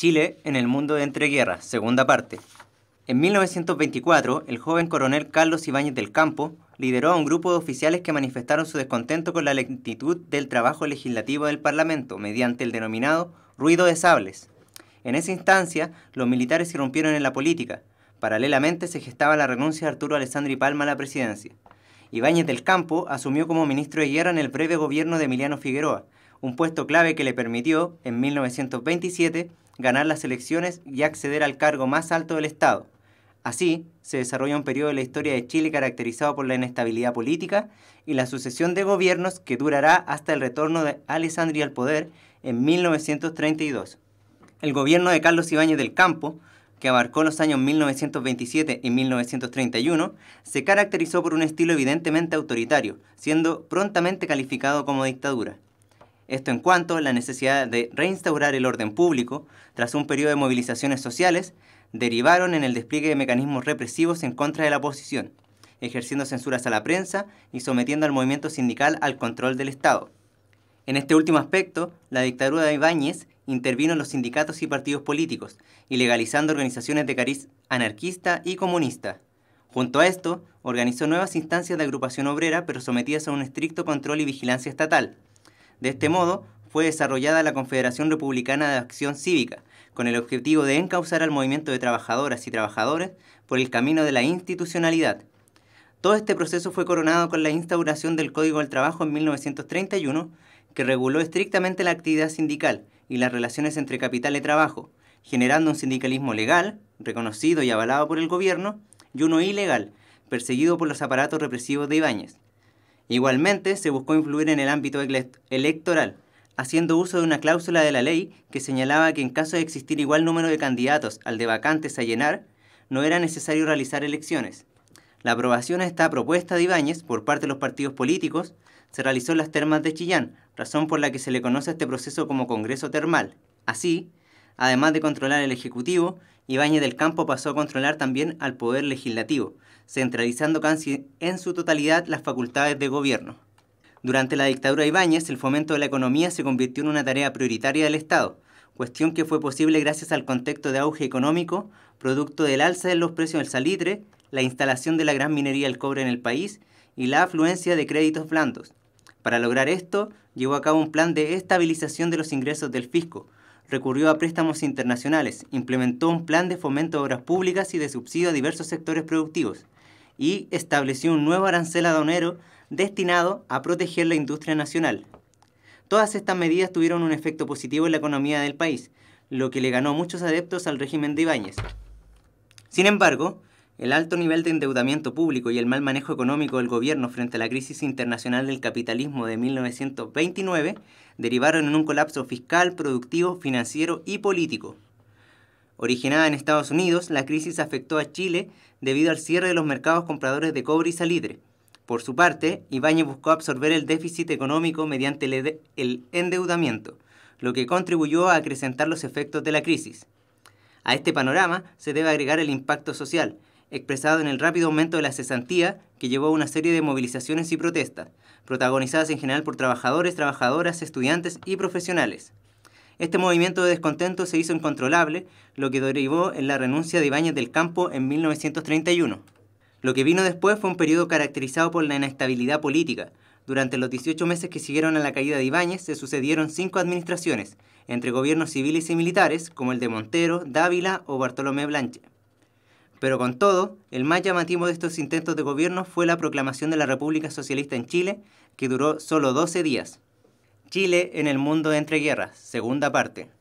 Chile en el mundo de entreguerras, segunda parte. En 1924, el joven coronel Carlos Ibáñez del Campo lideró a un grupo de oficiales que manifestaron su descontento con la lentitud del trabajo legislativo del Parlamento mediante el denominado ruido de sables. En esa instancia, los militares irrumpieron en la política. Paralelamente se gestaba la renuncia de Arturo Alessandri Palma a la presidencia. Ibáñez del Campo asumió como ministro de guerra en el breve gobierno de Emiliano Figueroa, un puesto clave que le permitió, en 1927, ganar las elecciones y acceder al cargo más alto del Estado. Así, se desarrolla un periodo de la historia de Chile caracterizado por la inestabilidad política y la sucesión de gobiernos que durará hasta el retorno de Alessandria al poder en 1932. El gobierno de Carlos Ibáñez del Campo, que abarcó los años 1927 y 1931, se caracterizó por un estilo evidentemente autoritario, siendo prontamente calificado como dictadura. Esto en cuanto a la necesidad de reinstaurar el orden público tras un periodo de movilizaciones sociales derivaron en el despliegue de mecanismos represivos en contra de la oposición, ejerciendo censuras a la prensa y sometiendo al movimiento sindical al control del Estado. En este último aspecto, la dictadura de Ibáñez intervino en los sindicatos y partidos políticos, ilegalizando organizaciones de cariz anarquista y comunista. Junto a esto, organizó nuevas instancias de agrupación obrera, pero sometidas a un estricto control y vigilancia estatal, de este modo, fue desarrollada la Confederación Republicana de Acción Cívica, con el objetivo de encauzar al movimiento de trabajadoras y trabajadores por el camino de la institucionalidad. Todo este proceso fue coronado con la instauración del Código del Trabajo en 1931, que reguló estrictamente la actividad sindical y las relaciones entre capital y trabajo, generando un sindicalismo legal, reconocido y avalado por el gobierno, y uno ilegal, perseguido por los aparatos represivos de Ibáñez. Igualmente, se buscó influir en el ámbito electoral, haciendo uso de una cláusula de la ley que señalaba que en caso de existir igual número de candidatos al de vacantes a llenar, no era necesario realizar elecciones. La aprobación a esta propuesta de Ibáñez por parte de los partidos políticos se realizó en las termas de Chillán, razón por la que se le conoce a este proceso como Congreso Termal. Así, además de controlar el Ejecutivo, Ibáñez del Campo pasó a controlar también al Poder Legislativo, centralizando casi en su totalidad las facultades de gobierno. Durante la dictadura de Ibáñez, el fomento de la economía se convirtió en una tarea prioritaria del Estado, cuestión que fue posible gracias al contexto de auge económico, producto del alza de los precios del salitre, la instalación de la gran minería del cobre en el país y la afluencia de créditos blandos. Para lograr esto, llevó a cabo un plan de estabilización de los ingresos del fisco, recurrió a préstamos internacionales, implementó un plan de fomento de obras públicas y de subsidio a diversos sectores productivos y estableció un nuevo arancel aduanero destinado a proteger la industria nacional. Todas estas medidas tuvieron un efecto positivo en la economía del país, lo que le ganó muchos adeptos al régimen de Ibáñez. Sin embargo, el alto nivel de endeudamiento público y el mal manejo económico del gobierno frente a la crisis internacional del capitalismo de 1929 derivaron en un colapso fiscal, productivo, financiero y político. Originada en Estados Unidos, la crisis afectó a Chile debido al cierre de los mercados compradores de cobre y salitre. Por su parte, Ibáñez buscó absorber el déficit económico mediante el endeudamiento, lo que contribuyó a acrecentar los efectos de la crisis. A este panorama se debe agregar el impacto social, expresado en el rápido aumento de la cesantía que llevó a una serie de movilizaciones y protestas, protagonizadas en general por trabajadores, trabajadoras, estudiantes y profesionales. Este movimiento de descontento se hizo incontrolable, lo que derivó en la renuncia de Ibáñez del Campo en 1931. Lo que vino después fue un periodo caracterizado por la inestabilidad política. Durante los 18 meses que siguieron a la caída de Ibáñez se sucedieron cinco administraciones, entre gobiernos civiles y militares, como el de Montero, Dávila o Bartolomé Blanche. Pero con todo, el más llamativo de estos intentos de gobierno fue la proclamación de la República Socialista en Chile, que duró solo 12 días. Chile en el mundo de entreguerras, segunda parte.